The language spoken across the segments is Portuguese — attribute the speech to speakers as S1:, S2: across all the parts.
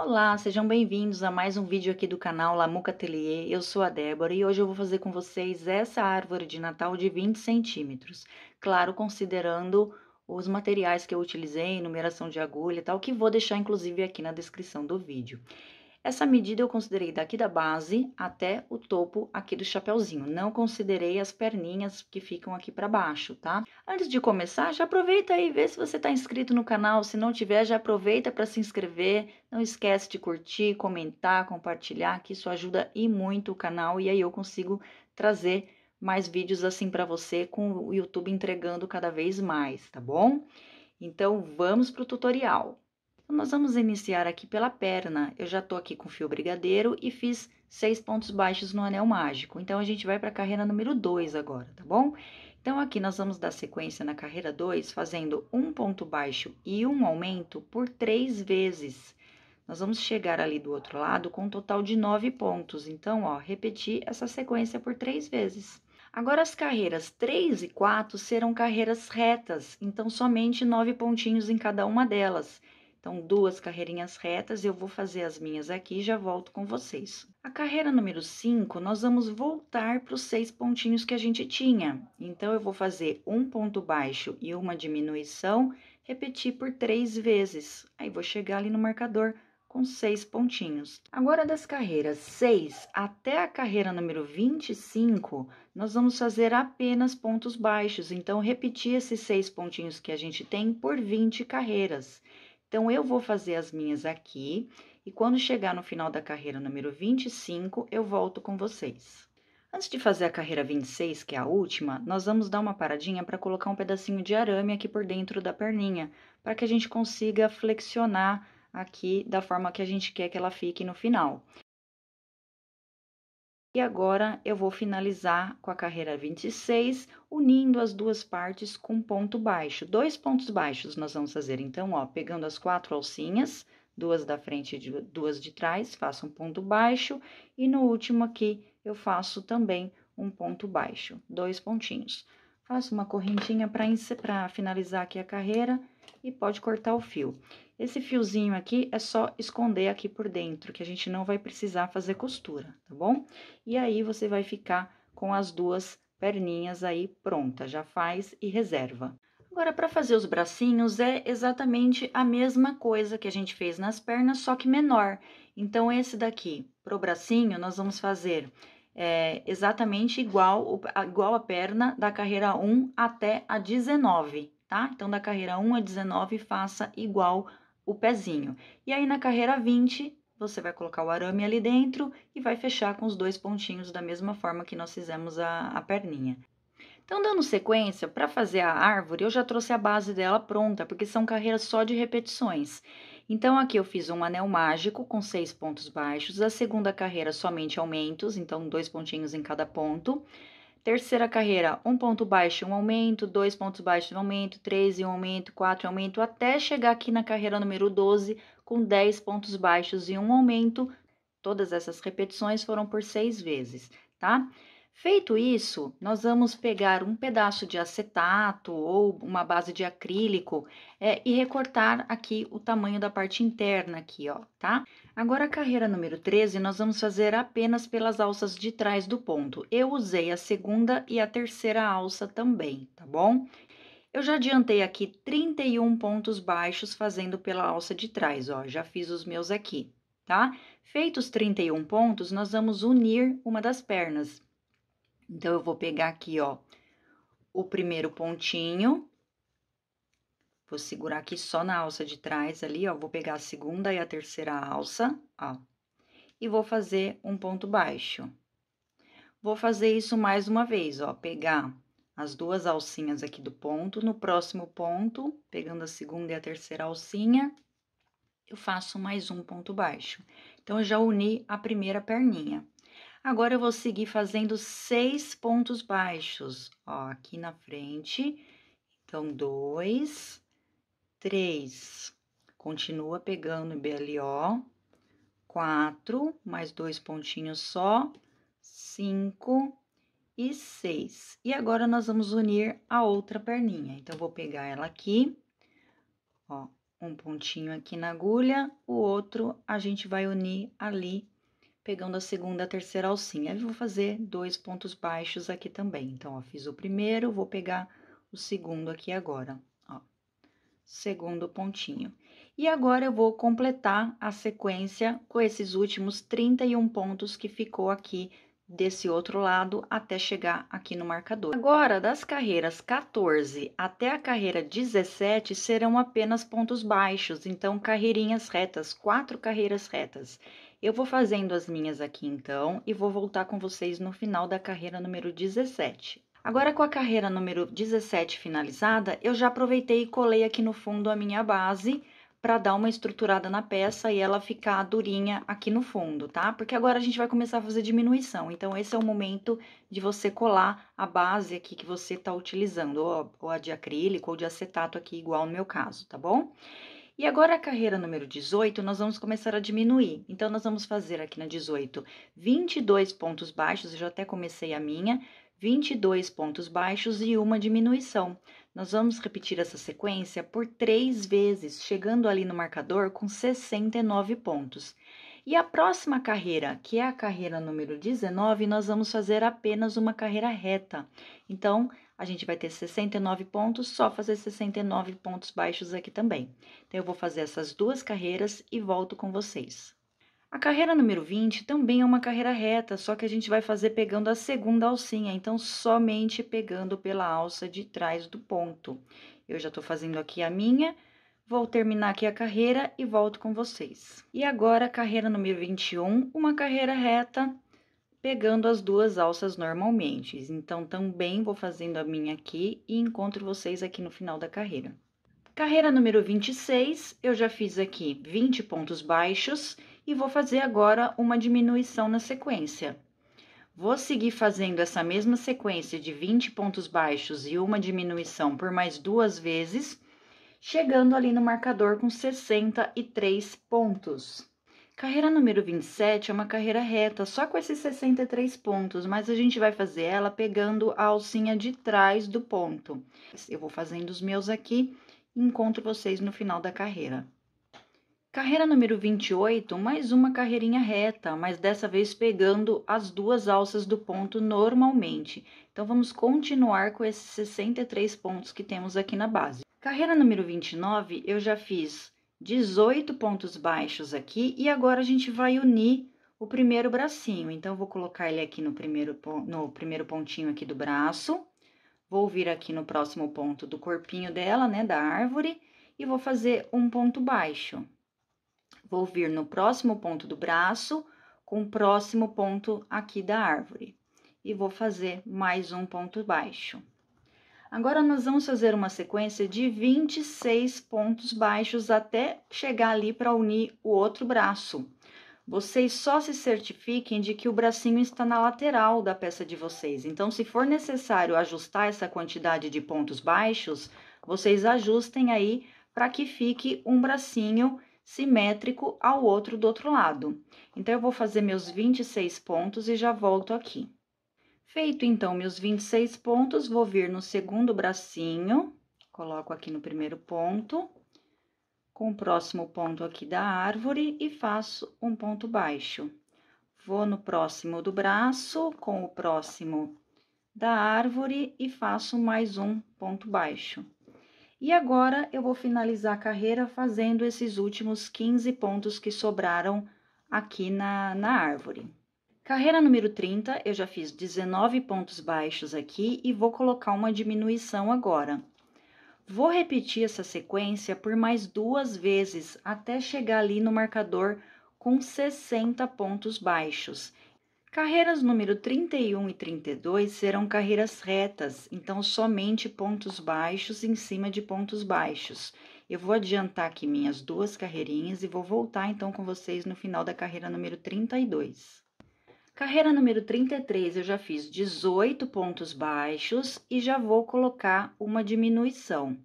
S1: Olá, sejam bem-vindos a mais um vídeo aqui do canal Lamuca Atelier. Eu sou a Débora e hoje eu vou fazer com vocês essa árvore de Natal de 20 centímetros. Claro, considerando os materiais que eu utilizei, numeração de agulha e tal, que vou deixar inclusive aqui na descrição do vídeo. Essa medida eu considerei daqui da base até o topo aqui do chapéuzinho, não considerei as perninhas que ficam aqui para baixo, tá? Antes de começar, já aproveita aí, vê se você está inscrito no canal, se não tiver, já aproveita para se inscrever, não esquece de curtir, comentar, compartilhar, que isso ajuda e muito o canal e aí eu consigo trazer mais vídeos assim para você com o YouTube entregando cada vez mais, tá bom? Então vamos para o tutorial. Nós vamos iniciar aqui pela perna. Eu já tô aqui com fio brigadeiro e fiz seis pontos baixos no anel mágico. Então, a gente vai para a carreira número dois agora, tá bom? Então, aqui nós vamos dar sequência na carreira dois, fazendo um ponto baixo e um aumento por três vezes. Nós vamos chegar ali do outro lado com um total de nove pontos. Então, ó, repetir essa sequência por três vezes. Agora, as carreiras 3 e 4 serão carreiras retas, então somente nove pontinhos em cada uma delas. Então, duas carreirinhas retas, eu vou fazer as minhas aqui e já volto com vocês. A carreira número 5, nós vamos voltar para os seis pontinhos que a gente tinha. Então, eu vou fazer um ponto baixo e uma diminuição, repetir por três vezes. Aí, vou chegar ali no marcador com seis pontinhos. Agora, das carreiras 6 até a carreira número 25, nós vamos fazer apenas pontos baixos. Então, repetir esses seis pontinhos que a gente tem por 20 carreiras. Então, eu vou fazer as minhas aqui e quando chegar no final da carreira número 25, eu volto com vocês. Antes de fazer a carreira 26, que é a última, nós vamos dar uma paradinha para colocar um pedacinho de arame aqui por dentro da perninha, para que a gente consiga flexionar aqui da forma que a gente quer que ela fique no final. E agora eu vou finalizar com a carreira 26, unindo as duas partes com ponto baixo. Dois pontos baixos nós vamos fazer, então, ó, pegando as quatro alcinhas, duas da frente e duas de trás, faço um ponto baixo, e no último aqui eu faço também um ponto baixo, dois pontinhos. Faço uma correntinha para finalizar aqui a carreira e pode cortar o fio. Esse fiozinho aqui é só esconder aqui por dentro, que a gente não vai precisar fazer costura, tá bom? E aí, você vai ficar com as duas perninhas aí pronta, já faz e reserva. Agora, para fazer os bracinhos, é exatamente a mesma coisa que a gente fez nas pernas, só que menor. Então, esse daqui, pro bracinho, nós vamos fazer é, exatamente igual, igual a perna da carreira 1 até a 19, tá? Então, da carreira 1 a 19, faça igual o pezinho. E aí, na carreira 20, você vai colocar o arame ali dentro e vai fechar com os dois pontinhos da mesma forma que nós fizemos a, a perninha. Então, dando sequência, para fazer a árvore, eu já trouxe a base dela pronta, porque são carreiras só de repetições. Então, aqui eu fiz um anel mágico com seis pontos baixos, a segunda carreira somente aumentos, então dois pontinhos em cada ponto. Terceira carreira, um ponto baixo, um aumento, dois pontos baixos, um aumento, três, e um aumento, quatro, um aumento, até chegar aqui na carreira número 12, com 10 pontos baixos e um aumento. Todas essas repetições foram por seis vezes, tá? Feito isso, nós vamos pegar um pedaço de acetato ou uma base de acrílico é, e recortar aqui o tamanho da parte interna aqui, ó, tá? Agora, a carreira número 13, nós vamos fazer apenas pelas alças de trás do ponto. Eu usei a segunda e a terceira alça também, tá bom? Eu já adiantei aqui 31 pontos baixos fazendo pela alça de trás, ó, já fiz os meus aqui, tá? Feitos 31 pontos, nós vamos unir uma das pernas. Então, eu vou pegar aqui, ó, o primeiro pontinho, vou segurar aqui só na alça de trás ali, ó, vou pegar a segunda e a terceira alça, ó, e vou fazer um ponto baixo. Vou fazer isso mais uma vez, ó, pegar as duas alcinhas aqui do ponto, no próximo ponto, pegando a segunda e a terceira alcinha, eu faço mais um ponto baixo. Então, eu já uni a primeira perninha. Agora eu vou seguir fazendo seis pontos baixos, ó, aqui na frente. Então, dois, três, continua pegando ali, BLO, Quatro, mais dois pontinhos só, cinco e seis. E agora, nós vamos unir a outra perninha. Então, vou pegar ela aqui, ó, um pontinho aqui na agulha, o outro a gente vai unir ali pegando a segunda, a terceira alcinha. Eu vou fazer dois pontos baixos aqui também. Então, ó, fiz o primeiro, vou pegar o segundo aqui agora, ó. Segundo pontinho. E agora, eu vou completar a sequência com esses últimos 31 pontos que ficou aqui desse outro lado até chegar aqui no marcador. Agora, das carreiras 14 até a carreira 17 serão apenas pontos baixos, então carreirinhas retas, quatro carreiras retas. Eu vou fazendo as minhas aqui então e vou voltar com vocês no final da carreira número 17. Agora com a carreira número 17 finalizada, eu já aproveitei e colei aqui no fundo a minha base para dar uma estruturada na peça e ela ficar durinha aqui no fundo, tá? Porque agora a gente vai começar a fazer diminuição, então esse é o momento de você colar a base aqui que você tá utilizando, ou a de acrílico ou de acetato aqui, igual no meu caso, tá bom? E agora a carreira número 18, nós vamos começar a diminuir. Então, nós vamos fazer aqui na 18 22 pontos baixos, eu já até comecei a minha, 22 pontos baixos e uma diminuição. Nós vamos repetir essa sequência por três vezes, chegando ali no marcador com 69 pontos. E a próxima carreira, que é a carreira número 19, nós vamos fazer apenas uma carreira reta. Então, a gente vai ter 69 pontos, só fazer 69 pontos baixos aqui também. Então, eu vou fazer essas duas carreiras e volto com vocês. A carreira número 20 também é uma carreira reta, só que a gente vai fazer pegando a segunda alcinha, então somente pegando pela alça de trás do ponto. Eu já tô fazendo aqui a minha, vou terminar aqui a carreira e volto com vocês. E agora, carreira número 21, uma carreira reta, pegando as duas alças normalmente. Então, também vou fazendo a minha aqui e encontro vocês aqui no final da carreira. Carreira número 26, eu já fiz aqui 20 pontos baixos e vou fazer agora uma diminuição na sequência. Vou seguir fazendo essa mesma sequência de 20 pontos baixos e uma diminuição por mais duas vezes, chegando ali no marcador com 63 pontos. Carreira número 27 é uma carreira reta, só com esses 63 pontos, mas a gente vai fazer ela pegando a alcinha de trás do ponto. Eu vou fazendo os meus aqui e encontro vocês no final da carreira. Carreira número 28, mais uma carreirinha reta, mas dessa vez pegando as duas alças do ponto normalmente. Então, vamos continuar com esses 63 pontos que temos aqui na base. Carreira número 29, eu já fiz 18 pontos baixos aqui e agora a gente vai unir o primeiro bracinho. Então, vou colocar ele aqui no primeiro, no primeiro pontinho aqui do braço, vou vir aqui no próximo ponto do corpinho dela, né, da árvore, e vou fazer um ponto baixo. Vou vir no próximo ponto do braço com o próximo ponto aqui da árvore e vou fazer mais um ponto baixo. Agora nós vamos fazer uma sequência de 26 pontos baixos até chegar ali para unir o outro braço. Vocês só se certifiquem de que o bracinho está na lateral da peça de vocês. Então, se for necessário ajustar essa quantidade de pontos baixos, vocês ajustem aí para que fique um bracinho simétrico ao outro do outro lado. Então, eu vou fazer meus 26 pontos e já volto aqui. Feito então meus 26 pontos, vou vir no segundo bracinho, coloco aqui no primeiro ponto, com o próximo ponto aqui da árvore e faço um ponto baixo. Vou no próximo do braço, com o próximo da árvore e faço mais um ponto baixo. E agora, eu vou finalizar a carreira fazendo esses últimos 15 pontos que sobraram aqui na, na árvore. Carreira número 30, eu já fiz 19 pontos baixos aqui e vou colocar uma diminuição agora. Vou repetir essa sequência por mais duas vezes até chegar ali no marcador com 60 pontos baixos. Carreiras número 31 e 32 serão carreiras retas, então somente pontos baixos em cima de pontos baixos. Eu vou adiantar aqui minhas duas carreirinhas e vou voltar então com vocês no final da carreira número 32. Carreira número 33, eu já fiz 18 pontos baixos e já vou colocar uma diminuição.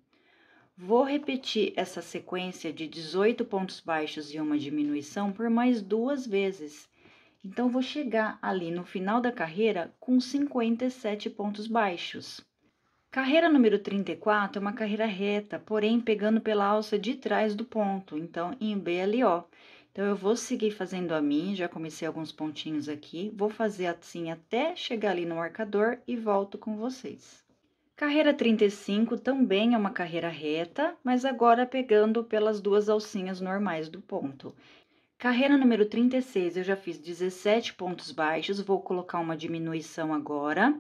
S1: Vou repetir essa sequência de 18 pontos baixos e uma diminuição por mais duas vezes. Então, vou chegar ali no final da carreira com 57 pontos baixos. Carreira número 34 é uma carreira reta, porém pegando pela alça de trás do ponto, então em B ali, ó. Então, eu vou seguir fazendo a minha, já comecei alguns pontinhos aqui, vou fazer assim até chegar ali no marcador e volto com vocês. Carreira 35 também é uma carreira reta, mas agora pegando pelas duas alcinhas normais do ponto. Carreira número 36, eu já fiz 17 pontos baixos, vou colocar uma diminuição agora.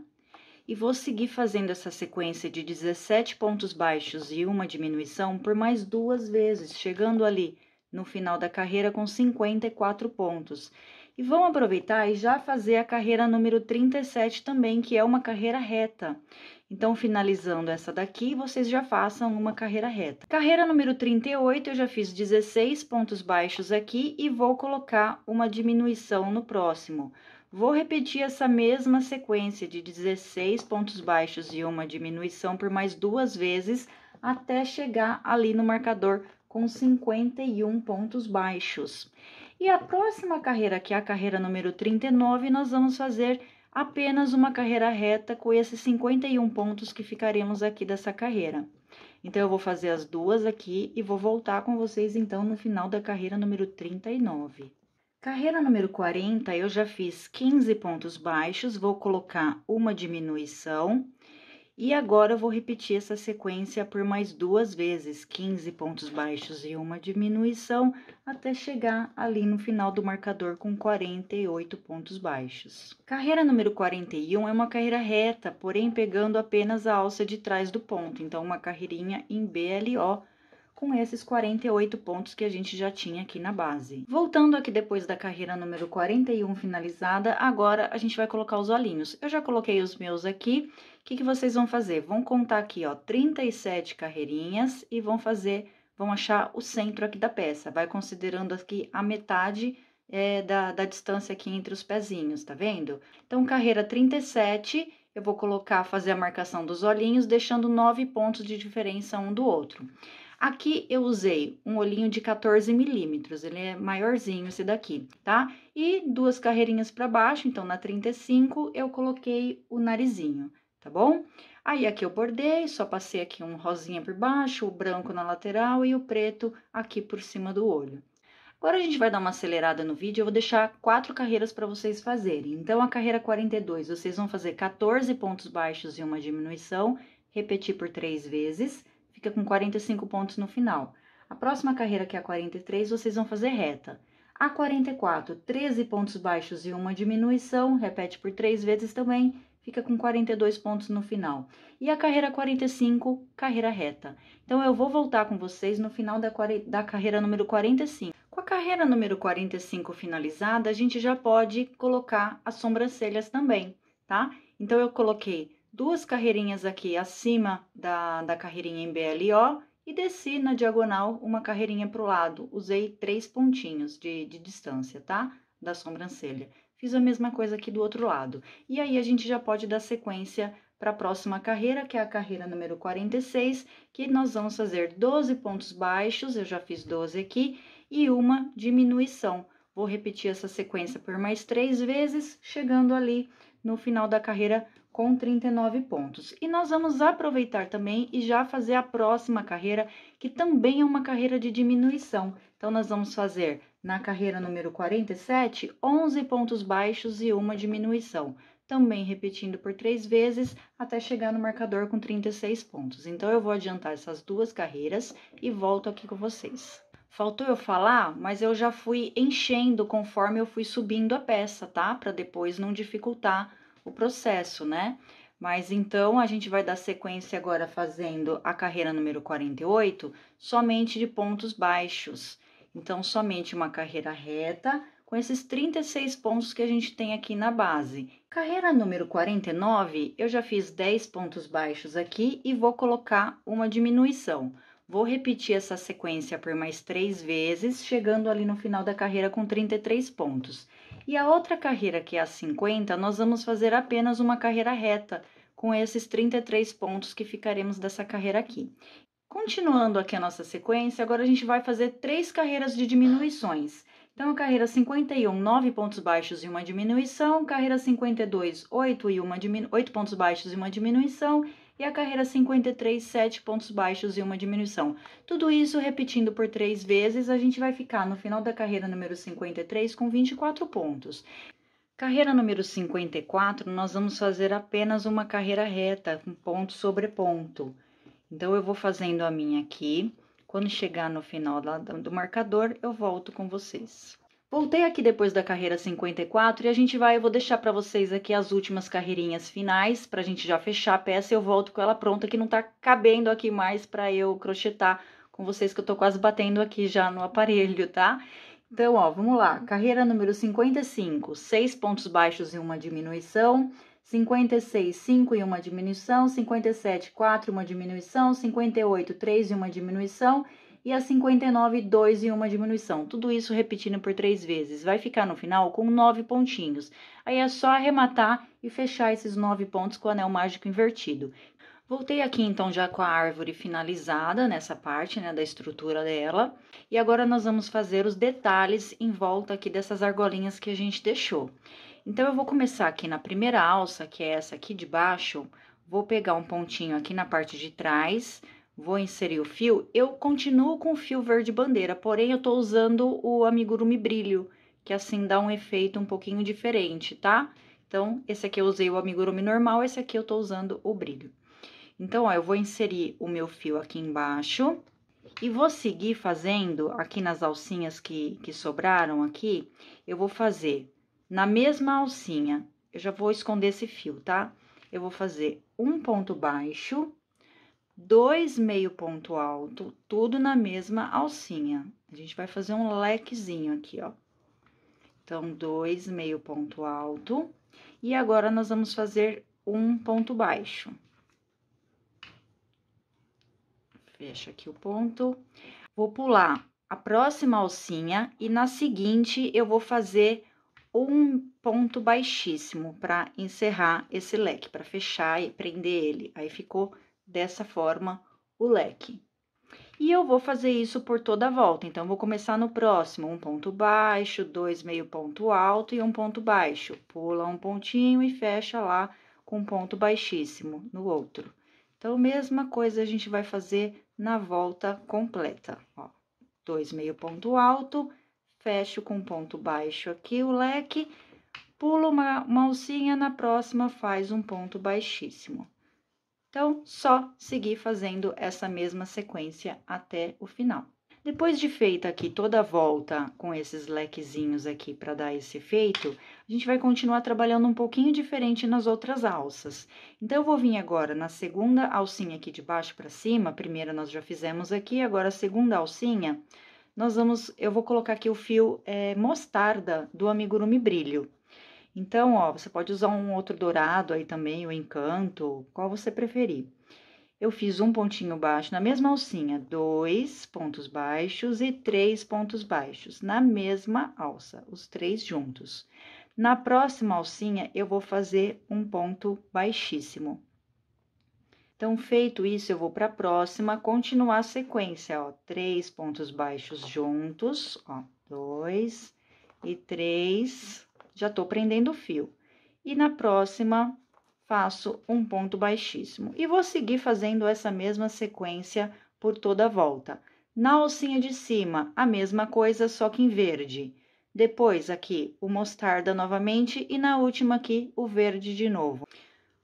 S1: E vou seguir fazendo essa sequência de 17 pontos baixos e uma diminuição por mais duas vezes, chegando ali no final da carreira com 54 pontos. E vão aproveitar e já fazer a carreira número 37 também, que é uma carreira reta. Então, finalizando essa daqui, vocês já façam uma carreira reta. Carreira número 38, eu já fiz 16 pontos baixos aqui e vou colocar uma diminuição no próximo. Vou repetir essa mesma sequência de 16 pontos baixos e uma diminuição por mais duas vezes até chegar ali no marcador com 51 pontos baixos. E a próxima carreira, que é a carreira número 39, nós vamos fazer apenas uma carreira reta com esses 51 pontos que ficaremos aqui dessa carreira. Então, eu vou fazer as duas aqui e vou voltar com vocês, então, no final da carreira número 39. Carreira número 40, eu já fiz 15 pontos baixos, vou colocar uma diminuição e agora eu vou repetir essa sequência por mais duas vezes, 15 pontos baixos e uma diminuição, até chegar ali no final do marcador com 48 pontos baixos. Carreira número 41 é uma carreira reta, porém pegando apenas a alça de trás do ponto, então uma carreirinha em BLO, com esses 48 pontos que a gente já tinha aqui na base. Voltando aqui depois da carreira número 41 finalizada, agora a gente vai colocar os olhinhos. Eu já coloquei os meus aqui, o que, que vocês vão fazer? Vão contar aqui, ó, 37 carreirinhas e vão fazer, vão achar o centro aqui da peça. Vai considerando aqui a metade é, da, da distância aqui entre os pezinhos, tá vendo? Então, carreira 37 eu vou colocar, fazer a marcação dos olhinhos, deixando nove pontos de diferença um do outro. Aqui eu usei um olhinho de 14 milímetros, ele é maiorzinho esse daqui, tá? E duas carreirinhas para baixo, então na 35 eu coloquei o narizinho, tá bom? Aí aqui eu bordei, só passei aqui um rosinha por baixo, o branco na lateral e o preto aqui por cima do olho. Agora a gente vai dar uma acelerada no vídeo, eu vou deixar quatro carreiras para vocês fazerem. Então, a carreira 42, vocês vão fazer 14 pontos baixos e uma diminuição, repetir por três vezes fica com 45 pontos no final. A próxima carreira, que é a 43, vocês vão fazer reta. A 44, 13 pontos baixos e uma diminuição, repete por três vezes também, fica com 42 pontos no final. E a carreira 45, carreira reta. Então, eu vou voltar com vocês no final da, da carreira número 45. Com a carreira número 45 finalizada, a gente já pode colocar as sobrancelhas também, tá? Então, eu coloquei duas carreirinhas aqui acima da, da carreirinha em BLO e desci na diagonal uma carreirinha para o lado. Usei três pontinhos de, de distância, tá? Da sobrancelha. Fiz a mesma coisa aqui do outro lado. E aí, a gente já pode dar sequência para a próxima carreira, que é a carreira número 46, que nós vamos fazer 12 pontos baixos, eu já fiz 12 aqui, e uma diminuição. Vou repetir essa sequência por mais três vezes, chegando ali no final da carreira com 39 pontos. E nós vamos aproveitar também e já fazer a próxima carreira, que também é uma carreira de diminuição. Então, nós vamos fazer na carreira número 47, 11 pontos baixos e uma diminuição. Também repetindo por três vezes até chegar no marcador com 36 pontos. Então, eu vou adiantar essas duas carreiras e volto aqui com vocês. Faltou eu falar, mas eu já fui enchendo conforme eu fui subindo a peça, tá? Para depois não dificultar o processo, né? Mas então a gente vai dar sequência agora fazendo a carreira número 48 somente de pontos baixos. Então, somente uma carreira reta com esses 36 pontos que a gente tem aqui na base. Carreira número 49, eu já fiz 10 pontos baixos aqui e vou colocar uma diminuição. Vou repetir essa sequência por mais três vezes, chegando ali no final da carreira com 33 pontos. E a outra carreira, que é a 50, nós vamos fazer apenas uma carreira reta, com esses 33 pontos que ficaremos dessa carreira aqui. Continuando aqui a nossa sequência, agora a gente vai fazer três carreiras de diminuições. Então, a carreira 51, 9 pontos baixos e uma diminuição, carreira 52, 8, e uma diminu... 8 pontos baixos e uma diminuição, e a carreira 53, 7 pontos baixos e uma diminuição. Tudo isso repetindo por três vezes, a gente vai ficar no final da carreira número 53 com 24 pontos. Carreira número 54, nós vamos fazer apenas uma carreira reta, com ponto sobre ponto. Então, eu vou fazendo a minha aqui. Quando chegar no final do marcador, eu volto com vocês. Voltei aqui depois da carreira 54 e a gente vai, eu vou deixar para vocês aqui as últimas carreirinhas finais para a gente já fechar a peça. Eu volto com ela pronta que não tá cabendo aqui mais para eu crochetar com vocês que eu tô quase batendo aqui já no aparelho, tá? Então, ó, vamos lá. Carreira número 55, seis pontos baixos e uma diminuição. 56, 5 e uma diminuição. 57, 4 e uma diminuição. 58, 3 e uma diminuição e a 59, 2 e uma diminuição. Tudo isso repetindo por três vezes. Vai ficar no final com nove pontinhos. Aí é só arrematar e fechar esses nove pontos com o anel mágico invertido. Voltei aqui então já com a árvore finalizada nessa parte, né, da estrutura dela. E agora nós vamos fazer os detalhes em volta aqui dessas argolinhas que a gente deixou. Então, eu vou começar aqui na primeira alça, que é essa aqui de baixo, vou pegar um pontinho aqui na parte de trás, vou inserir o fio, eu continuo com o fio verde bandeira, porém eu tô usando o amigurumi brilho, que assim dá um efeito um pouquinho diferente, tá? Então, esse aqui eu usei o amigurumi normal, esse aqui eu tô usando o brilho. Então, ó, eu vou inserir o meu fio aqui embaixo e vou seguir fazendo aqui nas alcinhas que, que sobraram aqui, eu vou fazer na mesma alcinha, eu já vou esconder esse fio, tá? Eu vou fazer um ponto baixo, dois meio ponto alto, tudo na mesma alcinha. A gente vai fazer um lequezinho aqui, ó. Então, dois meio ponto alto. E agora, nós vamos fazer um ponto baixo. Fecha aqui o ponto. Vou pular a próxima alcinha e na seguinte eu vou fazer um ponto baixíssimo para encerrar esse leque, para fechar e prender ele. Aí ficou dessa forma o leque. E eu vou fazer isso por toda a volta. Então, vou começar no próximo: um ponto baixo, dois meio ponto alto e um ponto baixo. Pula um pontinho e fecha lá com um ponto baixíssimo no outro. Então, mesma coisa a gente vai fazer na volta completa. Ó, dois meio ponto alto, fecho com um ponto baixo aqui o leque, pulo uma, uma alcinha, na próxima faz um ponto baixíssimo. Então, só seguir fazendo essa mesma sequência até o final. Depois de feita aqui toda a volta com esses lequezinhos aqui para dar esse efeito, a gente vai continuar trabalhando um pouquinho diferente nas outras alças. Então, eu vou vir agora na segunda alcinha aqui de baixo para cima, a primeira nós já fizemos aqui, agora a segunda alcinha, nós vamos, eu vou colocar aqui o fio é, mostarda do amigurumi brilho. Então, ó, você pode usar um outro dourado aí também, o encanto, qual você preferir. Eu fiz um pontinho baixo na mesma alcinha, dois pontos baixos e três pontos baixos na mesma alça, os três juntos. Na próxima alcinha, eu vou fazer um ponto baixíssimo. Então, feito isso, eu vou para a próxima, continuar a sequência, ó, três pontos baixos juntos, ó, dois e três já estou prendendo o fio. E na próxima, faço um ponto baixíssimo. E vou seguir fazendo essa mesma sequência por toda a volta. Na alcinha de cima, a mesma coisa, só que em verde. Depois, aqui, o mostarda novamente e na última aqui, o verde de novo.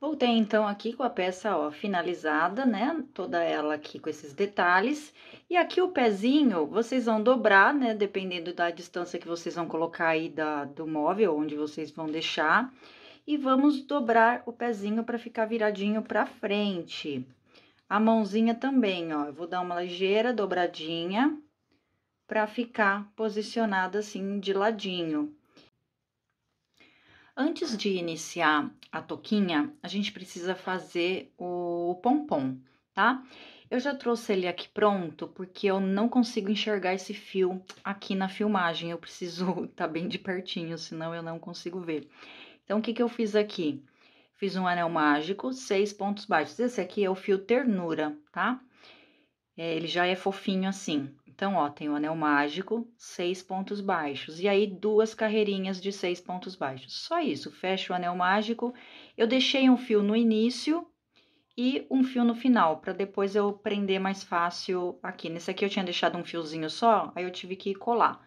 S1: Voltei então aqui com a peça ó, finalizada, né? Toda ela aqui com esses detalhes. E aqui o pezinho, vocês vão dobrar, né? Dependendo da distância que vocês vão colocar aí da, do móvel, onde vocês vão deixar. E vamos dobrar o pezinho para ficar viradinho para frente. A mãozinha também, ó. Eu vou dar uma ligeira dobradinha para ficar posicionada assim de ladinho. Antes de iniciar a toquinha, a gente precisa fazer o pompom, tá? Eu já trouxe ele aqui pronto, porque eu não consigo enxergar esse fio aqui na filmagem. Eu preciso estar tá bem de pertinho, senão eu não consigo ver. Então, o que, que eu fiz aqui? Fiz um anel mágico, seis pontos baixos. Esse aqui é o fio ternura, tá? É, ele já é fofinho assim. Então, ó, tem o anel mágico, seis pontos baixos, e aí duas carreirinhas de seis pontos baixos. Só isso, fecha o anel mágico. Eu deixei um fio no início e um fio no final, para depois eu prender mais fácil aqui. Nesse aqui eu tinha deixado um fiozinho só, aí eu tive que colar.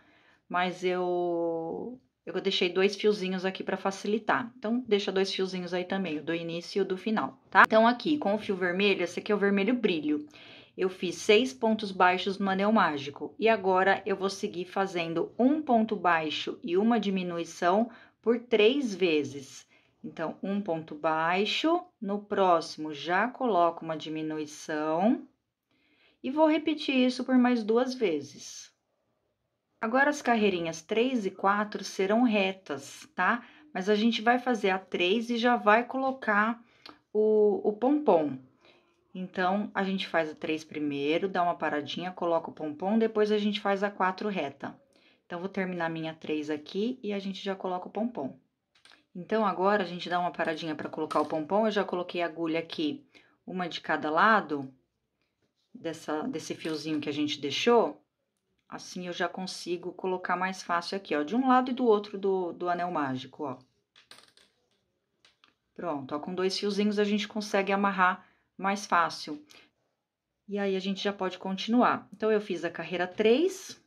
S1: Mas eu eu deixei dois fiozinhos aqui para facilitar. Então, deixa dois fiozinhos aí também, o do início e o do final, tá? Então, aqui, com o fio vermelho, esse aqui é o vermelho brilho. Eu fiz seis pontos baixos no anel mágico e agora eu vou seguir fazendo um ponto baixo e uma diminuição por três vezes. Então, um ponto baixo, no próximo já coloco uma diminuição e vou repetir isso por mais duas vezes. Agora, as carreirinhas 3 e 4 serão retas, tá? Mas a gente vai fazer a 3 e já vai colocar o, o pompom. Então, a gente faz a 3 primeiro, dá uma paradinha, coloca o pompom, depois a gente faz a 4 reta. Então, vou terminar minha 3 aqui e a gente já coloca o pompom. Então, agora a gente dá uma paradinha para colocar o pompom. Eu já coloquei a agulha aqui, uma de cada lado, dessa, desse fiozinho que a gente deixou. Assim, eu já consigo colocar mais fácil aqui, ó, de um lado e do outro do, do anel mágico, ó. Pronto, ó, com dois fiozinhos a gente consegue amarrar mais fácil. E aí a gente já pode continuar. Então, eu fiz a carreira 3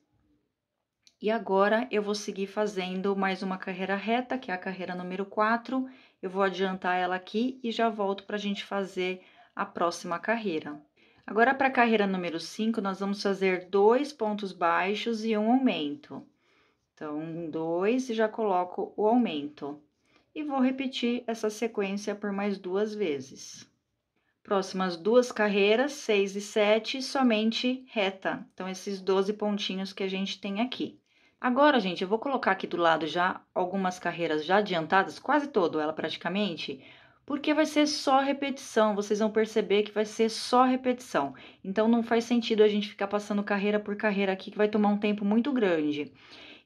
S1: e agora eu vou seguir fazendo mais uma carreira reta, que é a carreira número 4. Eu vou adiantar ela aqui e já volto para a gente fazer a próxima carreira. Agora, para a carreira número 5, nós vamos fazer dois pontos baixos e um aumento. Então, um, dois e já coloco o aumento. E vou repetir essa sequência por mais duas vezes. Próximas duas carreiras, 6 e 7, somente reta. Então, esses 12 pontinhos que a gente tem aqui. Agora, gente, eu vou colocar aqui do lado já algumas carreiras já adiantadas, quase toda ela praticamente, porque vai ser só repetição, vocês vão perceber que vai ser só repetição. Então, não faz sentido a gente ficar passando carreira por carreira aqui, que vai tomar um tempo muito grande.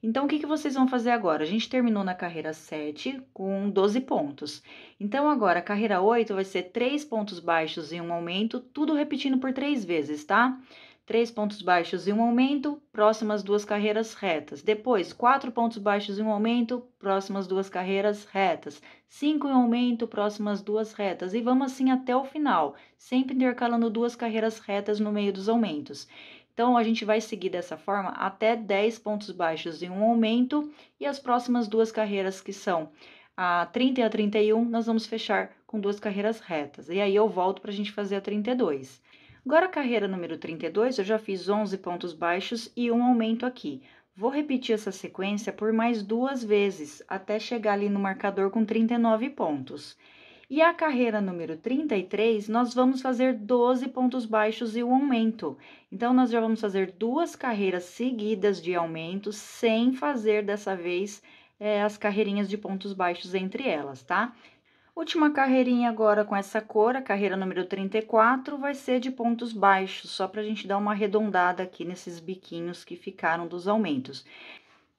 S1: Então, o que, que vocês vão fazer agora? A gente terminou na carreira 7 com 12 pontos. Então, agora, a carreira 8 vai ser 3 pontos baixos e um aumento, tudo repetindo por 3 vezes, tá? três pontos baixos e um aumento, próximas duas carreiras retas. Depois, quatro pontos baixos e um aumento, próximas duas carreiras retas. Cinco em aumento, próximas duas retas. E vamos assim até o final, sempre intercalando duas carreiras retas no meio dos aumentos. Então, a gente vai seguir dessa forma até 10 pontos baixos em um aumento e as próximas duas carreiras que são a 30 e a 31, nós vamos fechar com duas carreiras retas. E aí eu volto para a gente fazer a 32. Agora, a carreira número 32, eu já fiz 11 pontos baixos e um aumento aqui. Vou repetir essa sequência por mais duas vezes, até chegar ali no marcador com 39 pontos. E a carreira número 33, nós vamos fazer 12 pontos baixos e um aumento. Então, nós já vamos fazer duas carreiras seguidas de aumento, sem fazer dessa vez é, as carreirinhas de pontos baixos entre elas, tá? Última carreirinha agora com essa cor, a carreira número 34, vai ser de pontos baixos, só para a gente dar uma arredondada aqui nesses biquinhos que ficaram dos aumentos.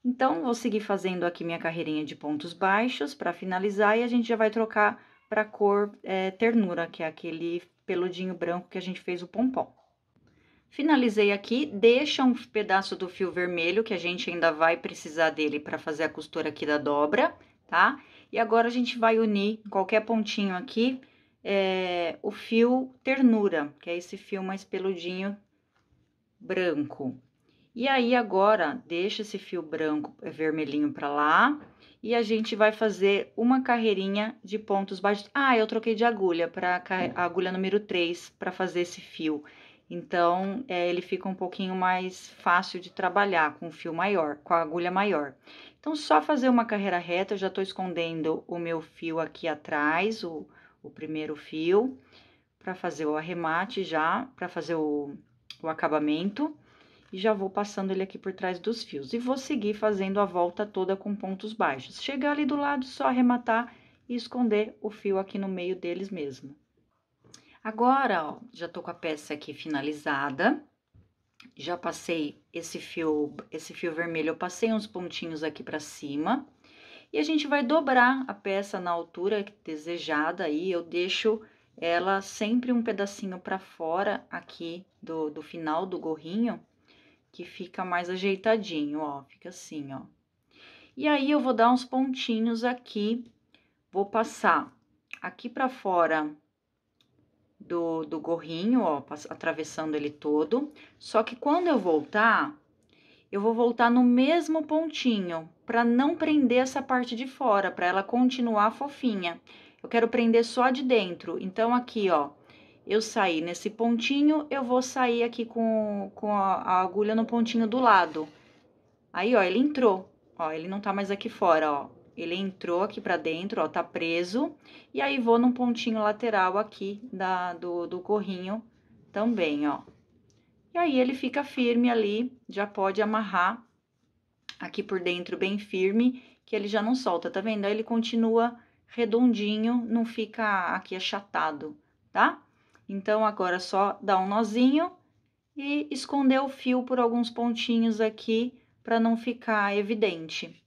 S1: Então, vou seguir fazendo aqui minha carreirinha de pontos baixos para finalizar e a gente já vai trocar para a cor é, ternura, que é aquele peludinho branco que a gente fez o pompom. Finalizei aqui, deixa um pedaço do fio vermelho, que a gente ainda vai precisar dele para fazer a costura aqui da dobra, tá? E agora a gente vai unir qualquer pontinho aqui, é, o fio ternura, que é esse fio mais peludinho branco. E aí agora deixa esse fio branco é, vermelhinho para lá e a gente vai fazer uma carreirinha de pontos baixos. Ah, eu troquei de agulha para a agulha número 3 para fazer esse fio. Então, é, ele fica um pouquinho mais fácil de trabalhar com o fio maior, com a agulha maior. Então, só fazer uma carreira reta, eu já estou escondendo o meu fio aqui atrás, o, o primeiro fio, para fazer o arremate já, para fazer o, o acabamento e já vou passando ele aqui por trás dos fios. E vou seguir fazendo a volta toda com pontos baixos. Chegar ali do lado, só arrematar e esconder o fio aqui no meio deles mesmo. Agora, ó, já tô com a peça aqui finalizada. Já passei esse fio, esse fio vermelho, eu passei uns pontinhos aqui pra cima. E a gente vai dobrar a peça na altura desejada aí, eu deixo ela sempre um pedacinho para fora aqui do, do final do gorrinho, que fica mais ajeitadinho, ó, fica assim, ó. E aí eu vou dar uns pontinhos aqui, vou passar aqui pra fora do, do gorrinho, ó, atravessando ele todo. Só que quando eu voltar, eu vou voltar no mesmo pontinho, para não prender essa parte de fora, para ela continuar fofinha. Eu quero prender só de dentro. Então, aqui, ó, eu saí nesse pontinho, eu vou sair aqui com, com a, a, agulha no pontinho do lado. Aí, ó, ele entrou, ó, ele não tá mais aqui fora, ó. Ele entrou aqui pra dentro, ó, tá preso. E aí, vou num pontinho lateral aqui da, do, do corrinho também, ó. E aí, ele fica firme ali, já pode amarrar aqui por dentro bem firme, que ele já não solta, tá vendo? Aí, ele continua redondinho, não fica aqui achatado, tá? Então, agora é só dar um nozinho e esconder o fio por alguns pontinhos aqui para não ficar evidente.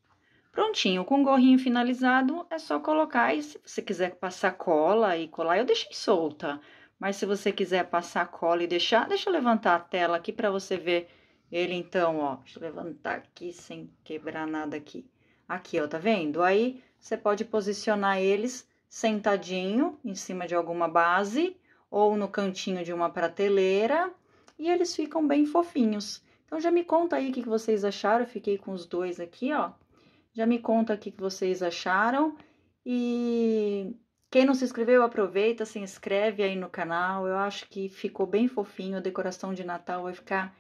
S1: Prontinho, com o gorrinho finalizado, é só colocar. E se você quiser passar cola e colar, eu deixei solta. Mas se você quiser passar cola e deixar, deixa eu levantar a tela aqui para você ver ele então, ó. Deixa eu levantar aqui sem quebrar nada aqui. Aqui, ó, tá vendo? Aí você pode posicionar eles sentadinho em cima de alguma base ou no cantinho de uma prateleira e eles ficam bem fofinhos. Então já me conta aí o que vocês acharam. Eu fiquei com os dois aqui, ó. Já me conta o que vocês acharam. E quem não se inscreveu, aproveita, se inscreve aí no canal. Eu acho que ficou bem fofinho. A decoração de Natal vai ficar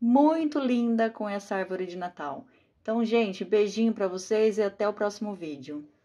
S1: muito linda com essa árvore de Natal. Então, gente, beijinho para vocês e até o próximo vídeo.